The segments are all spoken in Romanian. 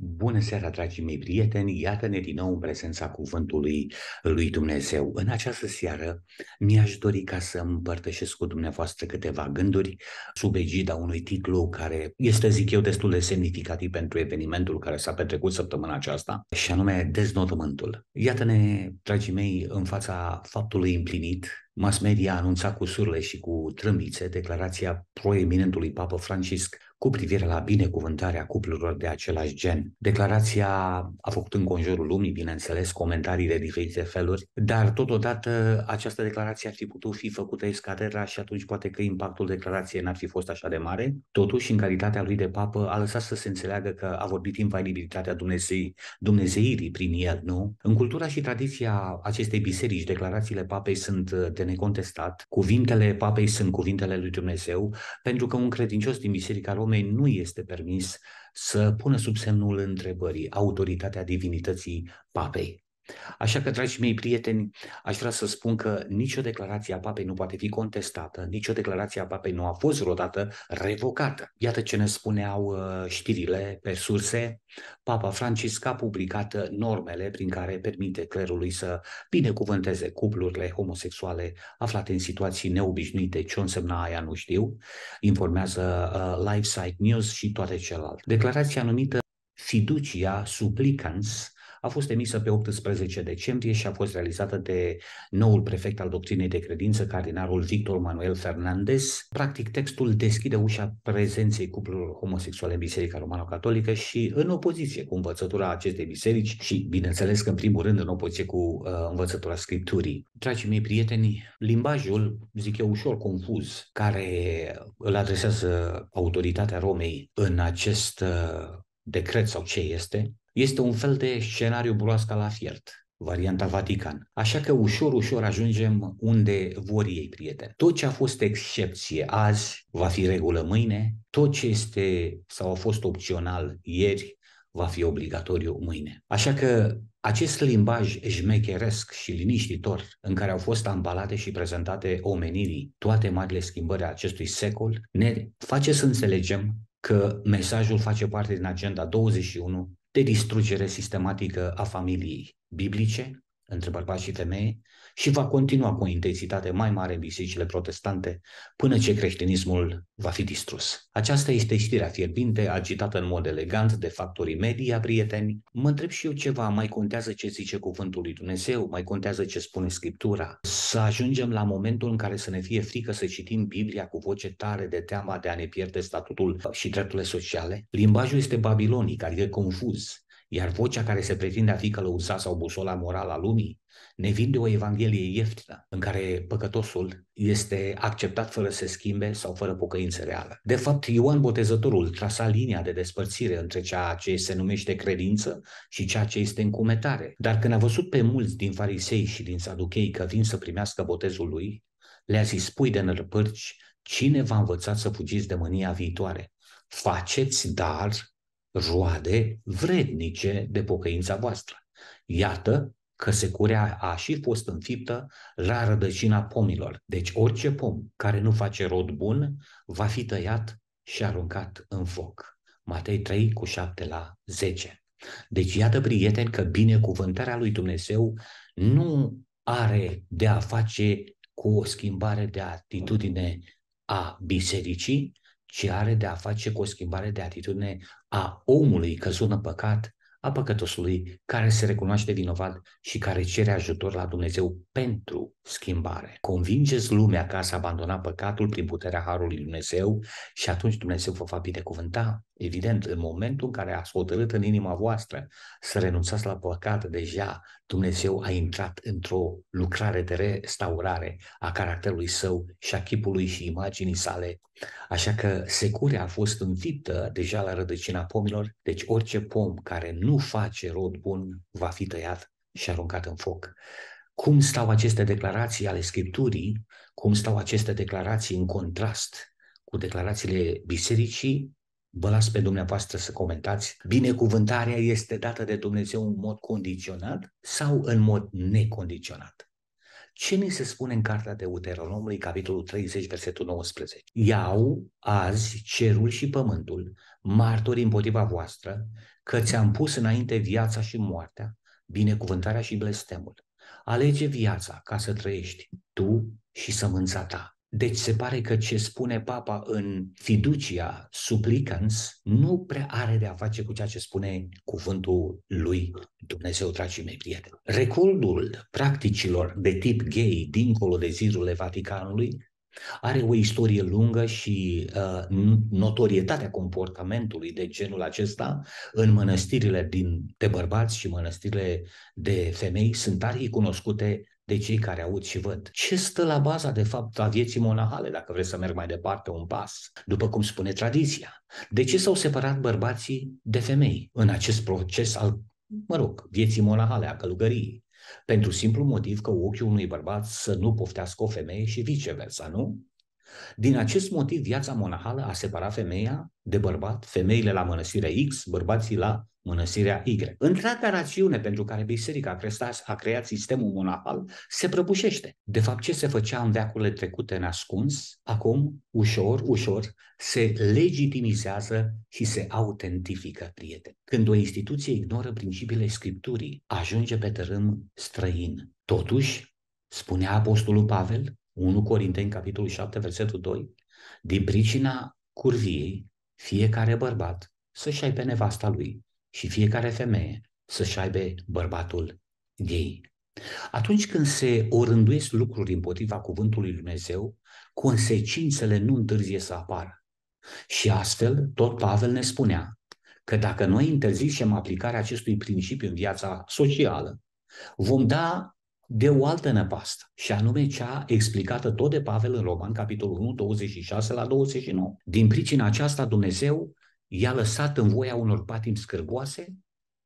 Bună seara, dragii mei prieteni! Iată-ne din nou în prezența cuvântului lui Dumnezeu. În această seară mi-aș dori ca să împărtășesc cu dumneavoastră câteva gânduri sub egida unui titlu care este, zic eu, destul de semnificativ pentru evenimentul care s-a petrecut săptămâna aceasta, și anume deznodământul. Iată-ne, dragii mei, în fața faptului împlinit Mass media a anunțat cu surle și cu trâmbițe declarația proeminentului papă Francisc cu privire la binecuvântarea cuplurilor de același gen. Declarația a făcut în conjurul lumii, bineînțeles, comentarii de diferite feluri, dar totodată această declarație ar fi putut fi făcută escadera și atunci poate că impactul declarației n-ar fi fost așa de mare. Totuși, în calitatea lui de papă, a lăsat să se înțeleagă că a vorbit invalibilitatea Dumnezei, Dumnezeirii prin el, nu? În cultura și tradiția acestei biserici, declarațiile papei sunt de necontestat. Cuvintele papei sunt cuvintele lui Dumnezeu, pentru că un credincios din Biserica Romei nu este permis să pună sub semnul întrebării autoritatea divinității papei. Așa că, dragii mei prieteni, aș vrea să spun că nicio declarație a papei nu poate fi contestată, nicio declarație a papei nu a fost vreodată revocată. Iată ce ne spuneau uh, știrile pe surse. Papa Francisc a publicat uh, normele prin care permite clerului să binecuvânteze cuplurile homosexuale aflate în situații neobișnuite, ce însemna aia nu știu, informează uh, LifeSite News și toate celelalte. Declarația numită Fiducia Supplicans a fost emisă pe 18 decembrie și a fost realizată de noul prefect al doctrinei de credință, cardinalul Victor Manuel Fernandez. Practic, textul deschide ușa prezenței cuplurilor homosexuale în Biserica Romano-Catolică și în opoziție cu învățătura acestei biserici și, bineînțeles că, în primul rând, în opoziție cu uh, învățătura Scripturii. Dragii mei prieteni, limbajul, zic eu, ușor confuz, care îl adresează autoritatea Romei în acest uh, decret sau ce este, este un fel de scenariu broasca la fiert varianta Vatican. Așa că ușor, ușor ajungem unde vor ei, prieteni. Tot ce a fost excepție azi va fi regulă mâine, tot ce este sau a fost opțional ieri va fi obligatoriu mâine. Așa că acest limbaj jmecheresc și liniștitor în care au fost ambalate și prezentate omenirii toate marile schimbări a acestui secol ne face să înțelegem că mesajul face parte din agenda 21 de distrugere sistematică a familiei biblice, între bărbați și femei și va continua cu o intensitate mai mare în bisericile protestante până ce creștinismul va fi distrus. Aceasta este știrea fierbinte, agitată în mod elegant de factorii media, prieteni. Mă întreb și eu ceva, mai contează ce zice cuvântul lui Dumnezeu, mai contează ce spune Scriptura. Să ajungem la momentul în care să ne fie frică să citim Biblia cu voce tare de teama de a ne pierde statutul și drepturile sociale? Limbajul este babilonic, adică confuz. Iar vocea care se pretinde a fi călăuza sau busola morală a lumii ne vinde o evanghelie ieftină în care păcătosul este acceptat fără să se schimbe sau fără pocăință reală. De fapt, Ioan Botezătorul trasa linia de despărțire între ceea ce se numește credință și ceea ce este încumetare. Dar când a văzut pe mulți din farisei și din saduchei că vin să primească botezul lui, le-a zis, pui de năpârci, cine v-a învățat să fugiți de mânia viitoare? Faceți dar roade vrednice de pocăința voastră. Iată că securea a și fost înfiptă la rădăcina pomilor. Deci orice pom care nu face rod bun va fi tăiat și aruncat în foc. Matei 3 cu 7 la 10. Deci iată, prieteni, că binecuvântarea lui Dumnezeu nu are de a face cu o schimbare de atitudine a bisericii, ci are de a face cu o schimbare de atitudine a omului căzut în păcat, a păcătosului care se recunoaște vinovat și care cere ajutor la Dumnezeu pentru schimbare. Convingeți lumea că ați abandonat păcatul prin puterea Harului Dumnezeu și atunci Dumnezeu vă va binecuvânta Evident, în momentul în care ați hotărât în inima voastră să renunțați la păcat, deja Dumnezeu a intrat într-o lucrare de restaurare a caracterului său și a chipului și imaginii sale. Așa că securea a fost înfiptă deja la rădăcina pomilor, deci orice pom care nu face rod bun va fi tăiat și aruncat în foc. Cum stau aceste declarații ale Scripturii, cum stau aceste declarații în contrast cu declarațiile bisericii Vă las pe dumneavoastră să comentați. Binecuvântarea este dată de Dumnezeu în mod condiționat sau în mod necondiționat? Ce ni se spune în Cartea de Uteronomului, capitolul 30, versetul 19? Iau azi cerul și pământul, martori împotriva voastră, că ți-am pus înainte viața și moartea, binecuvântarea și blestemul. Alege viața ca să trăiești, tu și sămânța ta. Deci se pare că ce spune papa în fiducia supplicans nu prea are de a face cu ceea ce spune cuvântul lui Dumnezeu, dragii mei prieteni. Recordul practicilor de tip gay dincolo de zidurile Vaticanului are o istorie lungă și uh, notorietatea comportamentului de genul acesta în mănăstirile din, de bărbați și mănăstirile de femei sunt tare cunoscute de cei care aud și văd. Ce stă la baza, de fapt, a vieții monahale, dacă vreți să merg mai departe un pas, după cum spune tradiția? De ce s-au separat bărbații de femei în acest proces al, mă rog, vieții monahale, a călugăriei? Pentru simplu motiv că ochiul unui bărbat să nu poftească o femeie și viceversa, nu? Din mm. acest motiv, viața monahală a separat femeia de bărbat, femeile la mănăsirea X, bărbații la mănăsirea Y. Întreaga rațiune pentru care biserica a, a creat sistemul monahal se prăbușește. De fapt, ce se făcea în veacurile trecute ascuns, acum, ușor, ușor, se legitimizează și se autentifică, prieteni. Când o instituție ignoră principiile Scripturii, ajunge pe tărâm străin. Totuși, spunea Apostolul Pavel, 1 Corinteni, capitolul 7, versetul 2, din pricina curviei, fiecare bărbat să-și aibă nevasta lui și fiecare femeie să-și aibă bărbatul ei. Atunci când se orânduiesc lucruri împotriva cuvântului Lui Dumnezeu, consecințele nu întârzie să apară. Și astfel, tot Pavel ne spunea că dacă noi interzicem aplicarea acestui principiu în viața socială, vom da de o altă năpastă, și anume cea explicată tot de Pavel în Roman, capitolul 1, 26 la 29. Din pricina aceasta, Dumnezeu i-a lăsat în voia unor patimi scârboase,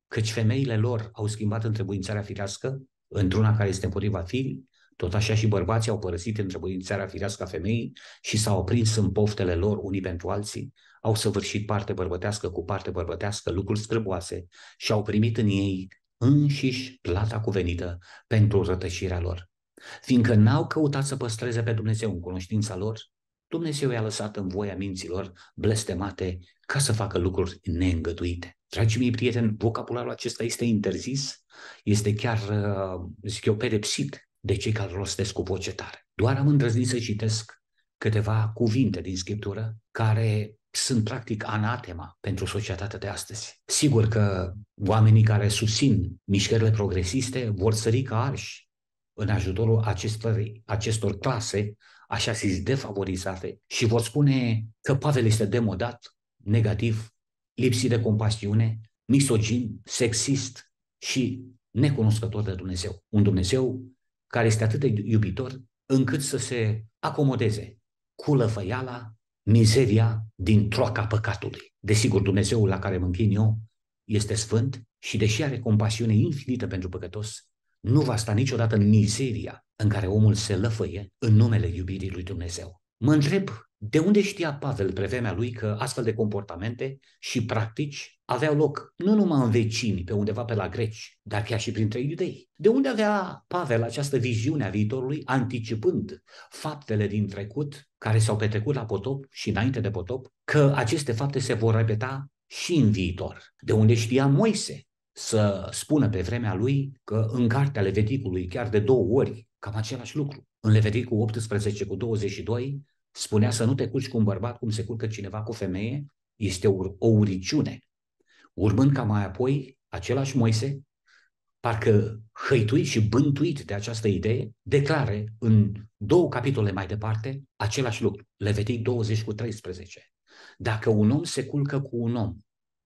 căci femeile lor au schimbat întrebuințarea firească într-una care este împotriva firii, tot așa și bărbații au părăsit întrebuințarea firească a femeii și s-au aprins în poftele lor unii pentru alții, au săvârșit parte bărbătească cu parte bărbătească lucruri scârboase și au primit în ei înșiși plata cuvenită pentru rătăcirea lor. Fiindcă n-au căutat să păstreze pe Dumnezeu în cunoștința lor, Dumnezeu i-a lăsat în voia minților blestemate ca să facă lucruri neîngăduite. Dragii mei prieteni, vocabularul acesta este interzis, este chiar, uh, zic eu, pedepsit de cei care rostesc cu voce tare. Doar am îndrăznit să citesc câteva cuvinte din Scriptură care sunt practic anatema pentru societatea de astăzi. Sigur că oamenii care susțin mișcările progresiste vor sări ca arși în ajutorul acestor, acestor clase, așa zis, defavorizate și vor spune că Pavel este demodat, negativ, lipsit de compasiune, misogin, sexist și necunoscător de Dumnezeu. Un Dumnezeu care este atât de iubitor încât să se acomodeze cu lăfăiala, mizeria din troaca păcatului. Desigur, Dumnezeul la care mă închin eu este sfânt și deși are compasiune infinită pentru păcătos, nu va sta niciodată în mizeria în care omul se lăfăie în numele iubirii lui Dumnezeu. Mă întreb de unde știa Pavel pe vremea lui că astfel de comportamente și practici aveau loc nu numai în vecini, pe undeva pe la greci, dar chiar și printre iudei? De unde avea Pavel această viziune a viitorului, anticipând faptele din trecut care s-au petrecut la potop și înainte de potop, că aceste fapte se vor repeta și în viitor? De unde știa Moise să spună pe vremea lui că în cartea Leviticului, chiar de două ori, cam același lucru. În Leviticul 18 cu 22, spunea să nu te culci cu un bărbat cum se culcă cineva cu femeie, este o, o uriciune. Urmând ca mai apoi același Moise, parcă hăituit și bântuit de această idee, declare în două capitole mai departe același lucru. Levitic 20 cu 13. Dacă un om se culcă cu un om,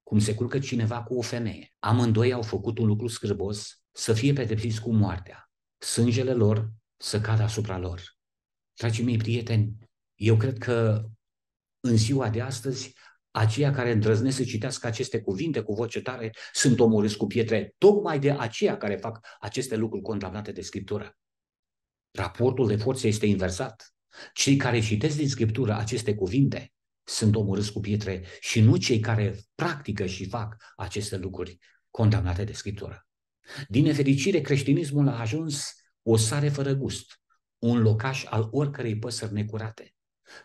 cum se culcă cineva cu o femeie, amândoi au făcut un lucru scârbos, să fie pedepsiți cu moartea, sângele lor să cadă asupra lor. Dragii mei prieteni, eu cred că în ziua de astăzi, aceia care îndrăznesc să citească aceste cuvinte cu voce tare sunt omorâți cu pietre, tocmai de aceia care fac aceste lucruri condamnate de Scriptură. Raportul de forțe este inversat. Cei care citesc din Scriptură aceste cuvinte sunt omorâți cu pietre și nu cei care practică și fac aceste lucruri condamnate de Scriptură. Din nefericire, creștinismul a ajuns o sare fără gust, un locaș al oricărei păsări necurate.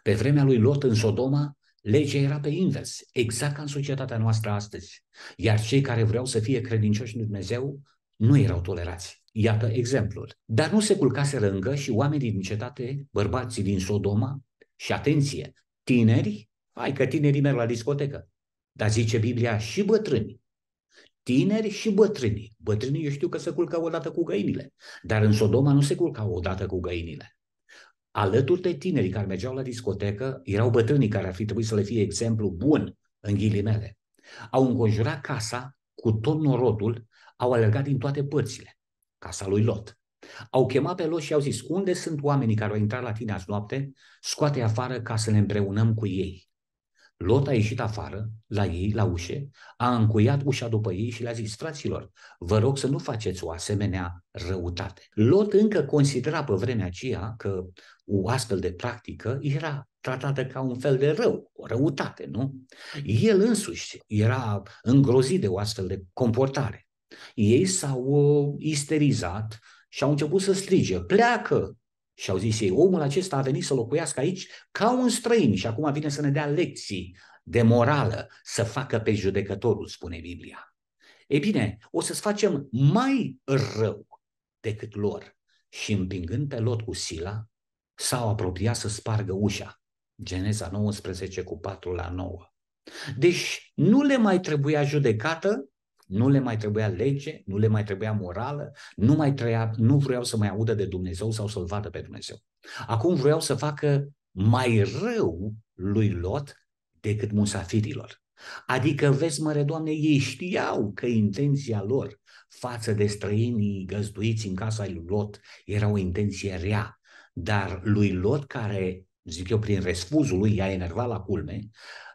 Pe vremea lui Lot în Sodoma, legea era pe invers, exact ca în societatea noastră astăzi. Iar cei care vreau să fie credincioși în Dumnezeu nu erau tolerați. Iată exemplul. Dar nu se culcase rângă și oamenii din cetate, bărbații din Sodoma, și atenție, tineri, hai că tinerii merg la discotecă, dar zice Biblia și bătrâni. Tineri și bătrâni. Bătrânii eu știu că se culcă odată cu găinile, dar în Sodoma nu se culcau odată cu găinile alături de tinerii care mergeau la discotecă, erau bătrânii care ar fi trebuit să le fie exemplu bun, în ghilimele. Au înconjurat casa cu tot norodul, au alergat din toate părțile. Casa lui Lot. Au chemat pe Lot și au zis, unde sunt oamenii care au intrat la tine azi noapte? Scoate afară ca să ne împreunăm cu ei. Lot a ieșit afară, la ei, la ușe, a încuiat ușa după ei și le-a zis, fraților, vă rog să nu faceți o asemenea răutate. Lot încă considera pe vremea aceea că o astfel de practică era tratată ca un fel de rău, o răutate, nu? El însuși era îngrozit de o astfel de comportare. Ei s-au uh, isterizat și au început să strige, pleacă, și au zis ei, omul acesta a venit să locuiască aici ca un străin și acum vine să ne dea lecții de morală, să facă pe judecătorul, spune Biblia. Ei bine, o să-ți facem mai rău decât lor. Și împingând pe Lot cu sila, s-au apropiat să spargă ușa. Geneza 19 cu 4 la 9. Deci nu le mai trebuia judecată, nu le mai trebuia lege, nu le mai trebuia morală, nu, mai treia, nu vreau să mai audă de Dumnezeu sau să-L vadă pe Dumnezeu. Acum vreau să facă mai rău lui Lot decât musafirilor. Adică, vezi, măre, Doamne, ei știau că intenția lor față de străinii găzduiți în casa lui Lot era o intenție rea. Dar lui Lot, care, zic eu, prin refuzul lui i-a enervat la culme,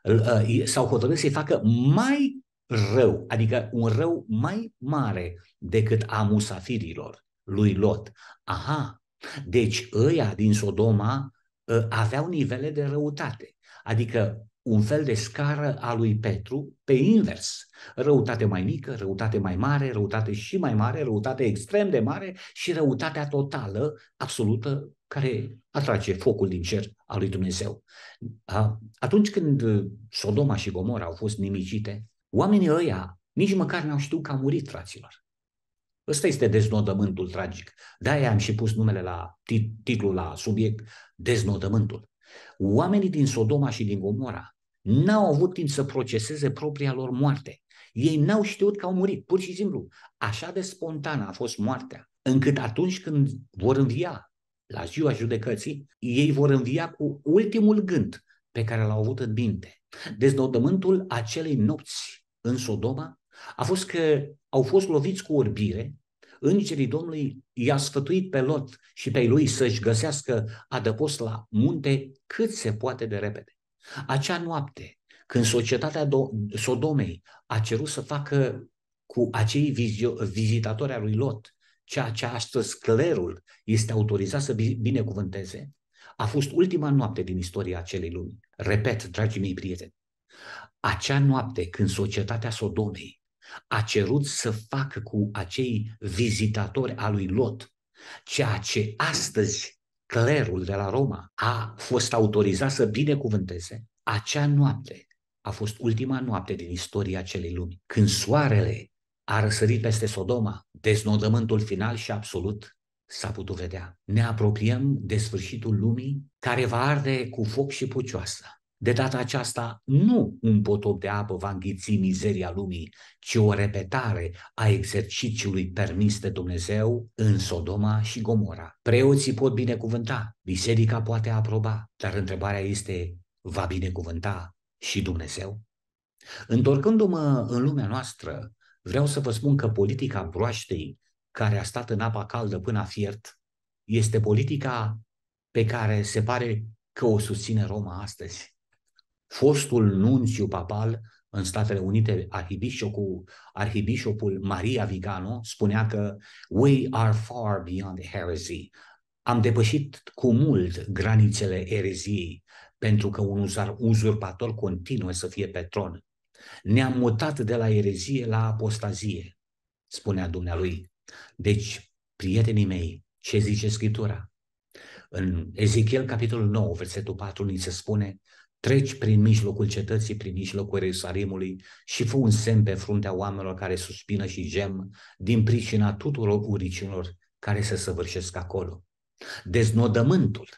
ă, s-au hotărât să-i facă mai rău, adică un rău mai mare decât a musafirilor lui Lot. Aha, deci ăia din Sodoma ă, aveau nivele de răutate, adică un fel de scară a lui Petru pe invers. Răutate mai mică, răutate mai mare, răutate și mai mare, răutate extrem de mare și răutatea totală, absolută, care atrage focul din cer al lui Dumnezeu. Atunci când Sodoma și Gomora au fost nimicite, Oamenii ăia nici măcar n-au știut că a murit, fraților. Ăsta este deznodământul tragic. De-aia am și pus numele la tit- titlul la subiect, deznodământul. Oamenii din Sodoma și din Gomora n-au avut timp să proceseze propria lor moarte. Ei n-au știut că au murit, pur și simplu. Așa de spontană a fost moartea, încât atunci când vor învia la ziua judecății, ei vor învia cu ultimul gând pe care l-au avut în minte. Deznodământul acelei nopți în Sodoma a fost că au fost loviți cu orbire, îngerii Domnului i-a sfătuit pe Lot și pe lui să-și găsească adăpost la munte cât se poate de repede. Acea noapte, când societatea Sodomei a cerut să facă cu acei vizitatori a lui Lot, ceea ce astăzi clerul este autorizat să binecuvânteze, a fost ultima noapte din istoria acelei lumi. Repet, dragii mei prieteni, acea noapte când societatea Sodomei a cerut să facă cu acei vizitatori a lui Lot ceea ce astăzi clerul de la Roma a fost autorizat să binecuvânteze, acea noapte a fost ultima noapte din istoria acelei lumi, când soarele a răsărit peste Sodoma, deznodământul final și absolut s-a putut vedea. Ne apropiem de sfârșitul lumii care va arde cu foc și pucioasă. De data aceasta, nu un potop de apă va înghiți mizeria lumii, ci o repetare a exercițiului permis de Dumnezeu în Sodoma și Gomora. Preoții pot binecuvânta, biserica poate aproba, dar întrebarea este, va binecuvânta și Dumnezeu? Întorcându-mă în lumea noastră, vreau să vă spun că politica broaștei care a stat în apa caldă până a fiert, este politica pe care se pare că o susține Roma astăzi. Fostul nunțiu papal în Statele Unite, arhibișopul, Maria Vigano spunea că we are far beyond heresy. Am depășit cu mult granițele ereziei pentru că un uzurpator continuă să fie pe tron. Ne-am mutat de la erezie la apostazie, spunea dumnealui. Deci, prietenii mei, ce zice Scriptura? În Ezechiel, capitolul 9, versetul 4, ni se spune Treci prin mijlocul cetății, prin mijlocul Ierusalimului și fă un semn pe fruntea oamenilor care suspină și gem din pricina tuturor uricinilor care se săvârșesc acolo. Deznodământul,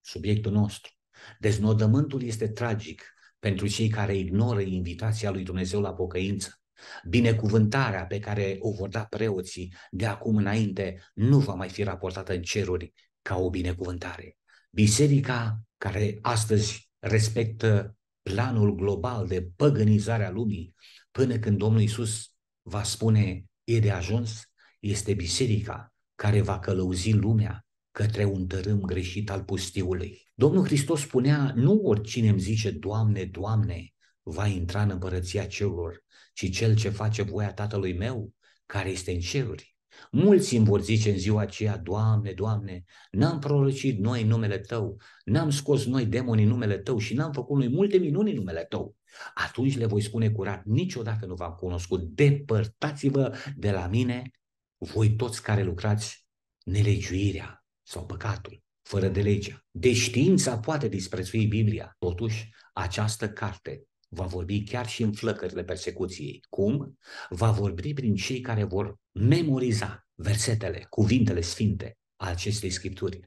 subiectul nostru, deznodământul este tragic pentru cei care ignoră invitația lui Dumnezeu la pocăință. Binecuvântarea pe care o vor da preoții de acum înainte nu va mai fi raportată în ceruri ca o binecuvântare. Biserica care astăzi respectă planul global de păgânizare a lumii până când Domnul Isus va spune e de ajuns, este biserica care va călăuzi lumea către un tărâm greșit al pustiului. Domnul Hristos spunea, nu oricine îmi zice, Doamne, Doamne, va intra în împărăția cerurilor, ci cel ce face voia Tatălui meu, care este în ceruri. Mulți îmi vor zice în ziua aceea, Doamne, Doamne, n-am prorocit noi în numele Tău, n-am scos noi demoni în numele Tău și n-am făcut noi multe minuni în numele Tău. Atunci le voi spune curat, niciodată nu v-am cunoscut, depărtați-vă de la mine, voi toți care lucrați nelegiuirea sau păcatul, fără de legea. De știința poate disprețui Biblia, totuși această carte va vorbi chiar și în flăcările persecuției. Cum? Va vorbi prin cei care vor memoriza versetele, cuvintele sfinte a acestei scripturi.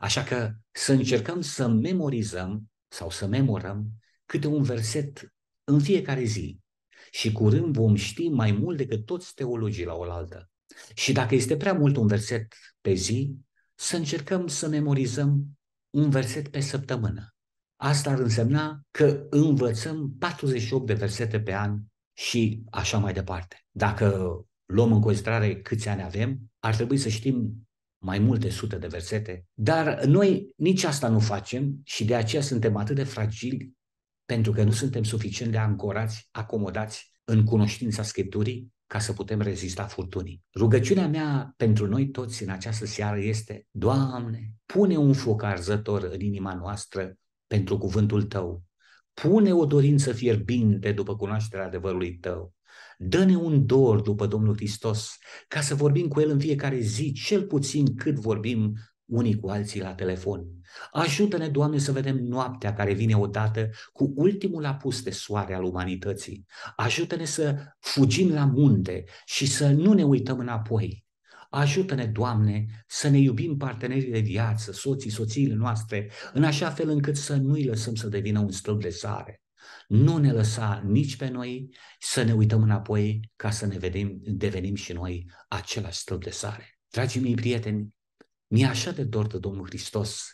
Așa că să încercăm să memorizăm sau să memorăm câte un verset în fiecare zi și curând vom ști mai mult decât toți teologii la oaltă. Și dacă este prea mult un verset pe zi, să încercăm să memorizăm un verset pe săptămână Asta ar însemna că învățăm 48 de versete pe an și așa mai departe. Dacă luăm în considerare câți ani avem, ar trebui să știm mai multe sute de versete, dar noi nici asta nu facem și de aceea suntem atât de fragili pentru că nu suntem suficient de ancorați, acomodați în cunoștința Scripturii ca să putem rezista furtunii. Rugăciunea mea pentru noi toți în această seară este, Doamne, pune un foc arzător în inima noastră pentru cuvântul tău. Pune o dorință fierbinte după cunoașterea adevărului tău. Dă-ne un dor după Domnul Hristos, ca să vorbim cu El în fiecare zi, cel puțin cât vorbim unii cu alții la telefon. Ajută-ne, Doamne, să vedem noaptea care vine odată cu ultimul apus de soare al umanității. Ajută-ne să fugim la munte și să nu ne uităm înapoi, Ajută-ne, Doamne, să ne iubim partenerii de viață, soții, soțiile noastre, în așa fel încât să nu-i lăsăm să devină un stâlp de sare. Nu ne lăsa nici pe noi să ne uităm înapoi ca să ne vedem, devenim și noi același stâlp de sare. Dragii mei prieteni, mi-e așa de dor de Domnul Hristos,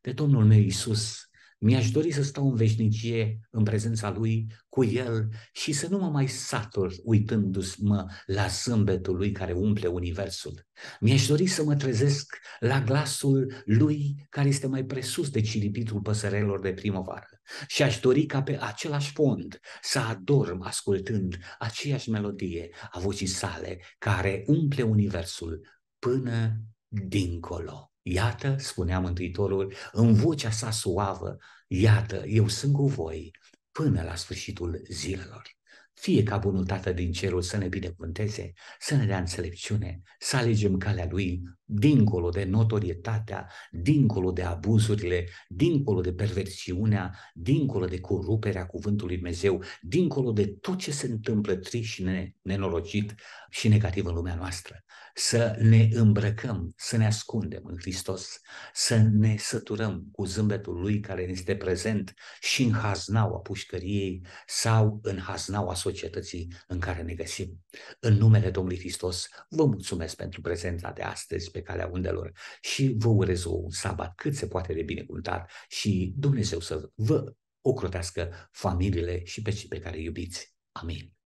de Domnul meu Iisus, mi-aș dori să stau în veșnicie în prezența Lui, cu El și să nu mă mai satur uitându-mă la zâmbetul Lui care umple universul. Mi-aș dori să mă trezesc la glasul Lui care este mai presus de ciripitul păsărelor de primăvară. Și aș dori ca pe același fond să adorm ascultând aceeași melodie a vocii sale care umple universul până dincolo. Iată, spunea Mântuitorul, în vocea sa suavă, iată, eu sunt cu voi până la sfârșitul zilelor. Fie ca bunul Tată din cerul să ne binecuvânteze, să ne dea înțelepciune, să alegem calea Lui dincolo de notorietatea, dincolo de abuzurile, dincolo de perversiunea, dincolo de coruperea cuvântului Dumnezeu, dincolo de tot ce se întâmplă trist și nenorocit și negativ în lumea noastră. Să ne îmbrăcăm, să ne ascundem în Hristos, să ne săturăm cu zâmbetul Lui care ne este prezent și în haznaua pușcăriei sau în haznaua societății în care ne găsim. În numele Domnului Hristos, vă mulțumesc pentru prezența de astăzi pe calea undelor și vă urez un sabat cât se poate de binecuvântat și Dumnezeu să vă ocrotească familiile și pe cei pe care îi iubiți. Amin.